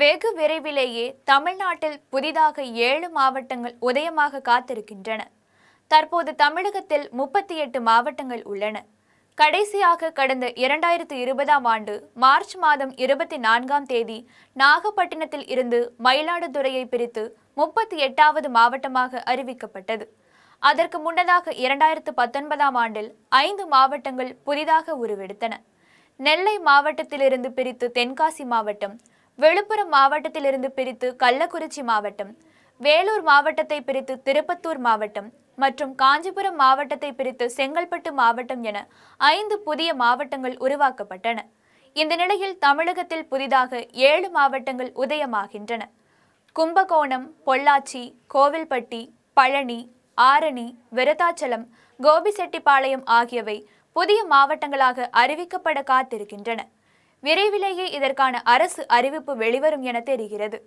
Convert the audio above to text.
வெகு விரைவிலேயே தமிழ்நாட்டில் புதிதாக ஏழு மாவட்டங்கள் உதயமாக காத்திருக்கின்றன தற்போது தமிழகத்தில் முப்பத்தி எட்டு மாவட்டங்கள் உள்ளன கடைசியாக கடந்த இரண்டாயிரத்து இருபதாம் ஆண்டு மார்ச் மாதம் இருபத்தி நான்காம் தேதி நாகப்பட்டினத்தில் இருந்து மயிலாடுதுறையை பிரித்து முப்பத்தி எட்டாவது மாவட்டமாக அறிவிக்கப்பட்டது அதற்கு முன்னதாக இரண்டாயிரத்து பத்தொன்பதாம் ஆண்டில் ஐந்து மாவட்டங்கள் புதிதாக உருவெடுத்தன நெல்லை மாவட்டத்திலிருந்து பிரித்து தென்காசி மாவட்டம் விழுப்புரம் மாவட்டத்திலிருந்து பிரித்து கள்ளக்குறிச்சி மாவட்டம் வேலூர் மாவட்டத்தை பிரித்து திருப்பத்தூர் மாவட்டம் மற்றும் காஞ்சிபுரம் மாவட்டத்தை பிரித்து செங்கல்பட்டு மாவட்டம் என ஐந்து புதிய மாவட்டங்கள் உருவாக்கப்பட்டன இந்த நிலையில் தமிழகத்தில் புதிதாக ஏழு மாவட்டங்கள் உதயமாகின்றன கும்பகோணம் பொள்ளாச்சி கோவில்பட்டி பழனி ஆரணி விருதாச்சலம் கோபிசெட்டிப்பாளையம் ஆகியவை புதிய மாவட்டங்களாக அறிவிக்கப்பட காத்திருக்கின்றன விரைவிலேயே இதற்கான அரசு அறிவிப்பு வெளிவரும் என தெரிகிறது